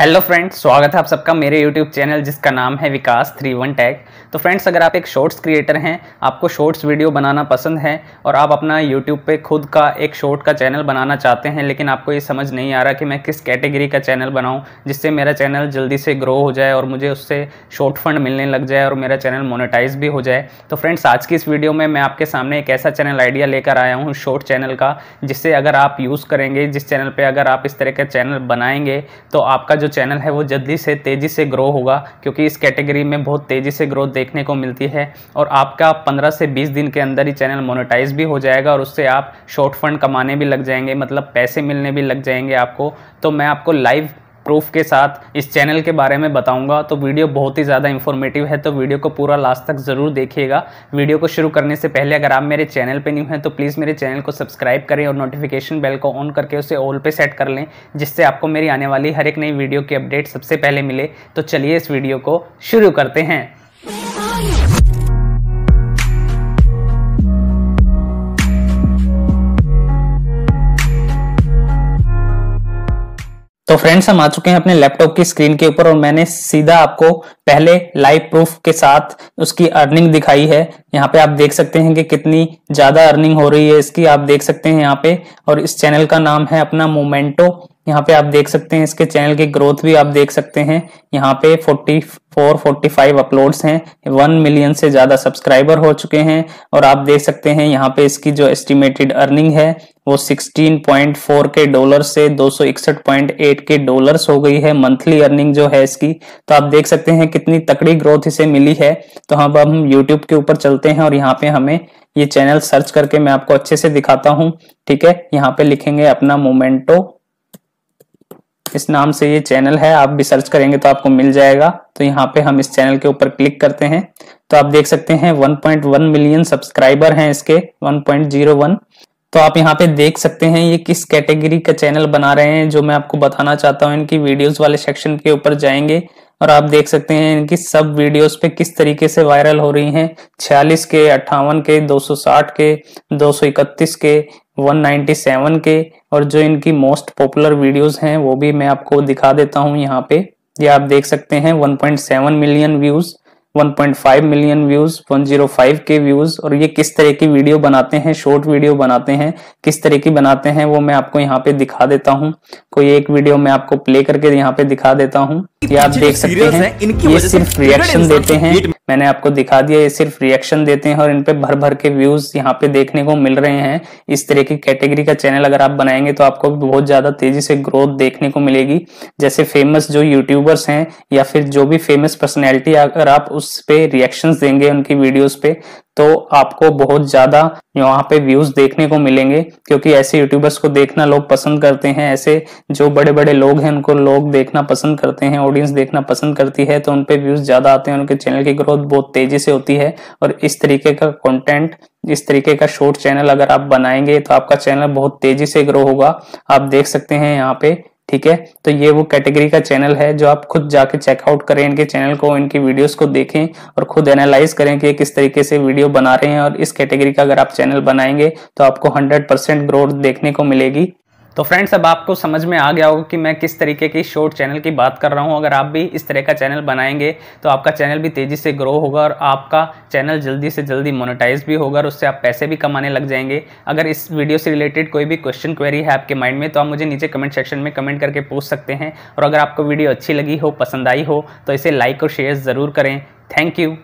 hello friends स्वागत है आप सबका मेरे यूट्यूब चैनल जिसका नाम है विकास थ्री वन टैग तो फ्रेंड्स अगर आप एक शॉर्ट्स क्रिएटर हैं आपको शॉर्ट्स वीडियो बनाना पसंद है और आप अपना यूट्यूब पे खुद का एक शॉर्ट का चैनल बनाना चाहते हैं लेकिन आपको ये समझ नहीं आ रहा कि मैं किस कैटेगरी का चैनल बनाऊँ जिससे मेरा चैनल जल्दी से ग्रो हो जाए और मुझे उससे शॉर्ट फंड मिलने लग जाए और मेरा चैनल मोनिटाइज भी हो जाए तो फ्रेंड्स आज की इस वीडियो में मैं आपके सामने एक ऐसा चैनल आइडिया लेकर आया हूँ शॉर्ट चैनल का जिससे अगर आप यूज़ करेंगे जिस चैनल पर अगर आप इस तरह का चैनल बनाएंगे तो आपका जो चैनल है वो जल्दी से तेज़ी से ग्रो होगा क्योंकि इस कैटेगरी में बहुत तेज़ी से ग्रोथ देखने को मिलती है और आपका 15 से 20 दिन के अंदर ही चैनल मोनेटाइज भी हो जाएगा और उससे आप शॉर्ट फंड कमाने भी लग जाएंगे मतलब पैसे मिलने भी लग जाएंगे आपको तो मैं आपको लाइव प्रूफ के साथ इस चैनल के बारे में बताऊंगा तो वीडियो बहुत ही ज़्यादा इन्फॉर्मेटिव है तो वीडियो को पूरा लास्ट तक ज़रूर देखिएगा वीडियो को शुरू करने से पहले अगर आप मेरे चैनल पर न्यू हैं तो प्लीज़ मेरे चैनल को सब्सक्राइब करें और नोटिफिकेशन बेल को ऑन करके उसे ऑल पे सेट कर लें जिससे आपको मेरी आने वाली हर एक नई वीडियो की अपडेट सबसे पहले मिले तो चलिए इस वीडियो को शुरू करते हैं फ्रेंड्स हम आ चुके हैं अपने लैपटॉप की स्क्रीन के ऊपर और मैंने सीधा आपको पहले लाइव प्रूफ के साथ उसकी अर्निंग दिखाई है यहाँ पे आप देख सकते हैं कि कितनी ज्यादा अर्निंग हो रही है इसकी आप देख सकते हैं यहाँ पे और इस चैनल का नाम है अपना मोमेंटो यहाँ पे आप देख सकते हैं इसके चैनल की ग्रोथ भी आप देख सकते हैं यहाँ पे 44 45 अपलोड्स हैं वन मिलियन से ज्यादा सब्सक्राइबर हो चुके हैं और आप देख सकते हैं यहाँ पे इसकी जो एस्टिमेटेड अर्निंग है वो 16.4 के डॉलर से 261.8 के डॉलर्स हो गई है मंथली अर्निंग जो है इसकी तो आप देख सकते हैं कितनी तकड़ी ग्रोथ इसे मिली है तो हम हाँ, अब हम यूट्यूब के ऊपर चलते हैं और यहाँ पे हमें ये चैनल सर्च करके मैं आपको अच्छे से दिखाता हूँ ठीक है यहाँ पे लिखेंगे अपना मोमेंटो इस नाम से ये चैनल है आप भी सर्च करेंगे तो आपको मिल जाएगा तो यहाँ पे हम इस चैनल के ऊपर क्लिक करते हैं तो आप देख सकते हैं 1.1 मिलियन सब्सक्राइबर हैं इसके 1.01 तो आप यहाँ पे देख सकते हैं ये किस कैटेगरी का चैनल बना रहे हैं जो मैं आपको बताना चाहता हूँ इनकी वीडियोस वाले सेक्शन के ऊपर जाएंगे और आप देख सकते हैं इनकी सब वीडियोस पे किस तरीके से वायरल हो रही हैं 46 के अट्ठावन के 260 के 231 के 197 के और जो इनकी मोस्ट पॉपुलर वीडियोस हैं वो भी मैं आपको दिखा देता हूँ यहाँ पे ये आप देख सकते हैं 1.7 मिलियन व्यूज़ 1.5 मिलियन व्यूज 105 के व्यूज और ये किस तरह की वीडियो बनाते हैं शॉर्ट वीडियो बनाते हैं किस तरह की बनाते हैं वो मैं आपको यहाँ पे दिखा देता हूँ कोई एक वीडियो मैं आपको प्ले करके यहाँ पे दिखा देता हूँ ये आप देख सकते हैं इनकी ये सिर्फ रिएक्शन देते हैं मैंने आपको दिखा दिया ये सिर्फ रिएक्शन देते हैं और इनपे भर भर के व्यूज यहाँ पे देखने को मिल रहे हैं इस तरह की कैटेगरी का चैनल अगर आप बनाएंगे तो आपको बहुत ज्यादा तेजी से ग्रोथ देखने को मिलेगी जैसे फेमस जो यूट्यूबर्स हैं या फिर जो भी फेमस पर्सनैलिटी अगर आप उस उस पे रिएक्शंस देंगे उनकी वीडियोस पे तो आपको बहुत ज्यादा यहाँ पे व्यूज देखने को मिलेंगे क्योंकि ऐसे यूट्यूबर्स को देखना लोग पसंद करते हैं ऐसे जो बड़े बड़े लोग हैं उनको लोग देखना पसंद करते हैं ऑडियंस देखना पसंद करती है तो उनपे व्यूज ज्यादा आते हैं उनके चैनल की ग्रोथ बहुत तेजी से होती है और इस तरीके का कॉन्टेंट इस तरीके का शॉर्ट चैनल अगर आप बनाएंगे तो आपका चैनल बहुत तेजी से ग्रो होगा आप देख सकते हैं यहाँ पे ठीक है तो ये वो कैटेगरी का चैनल है जो आप खुद जाके चेकआउट करें इनके चैनल को इनकी वीडियोस को देखें और खुद एनालाइज करें कि ये किस तरीके से वीडियो बना रहे हैं और इस कैटेगरी का अगर आप चैनल बनाएंगे तो आपको 100 परसेंट ग्रोथ देखने को मिलेगी तो फ्रेंड्स अब आपको समझ में आ गया होगा कि मैं किस तरीके की शॉर्ट चैनल की बात कर रहा हूँ अगर आप भी इस तरह का चैनल बनाएंगे तो आपका चैनल भी तेज़ी से ग्रो होगा और आपका चैनल जल्दी से जल्दी मोनेटाइज भी होगा और उससे आप पैसे भी कमाने लग जाएंगे अगर इस वीडियो से रिलेटेड कोई भी क्वेश्चन क्वेरी है आपके माइंड में तो आप मुझे नीचे कमेंट सेक्शन में कमेंट करके पूछ सकते हैं और अगर आपको वीडियो अच्छी लगी हो पसंद आई हो तो इसे लाइक और शेयर ज़रूर करें थैंक यू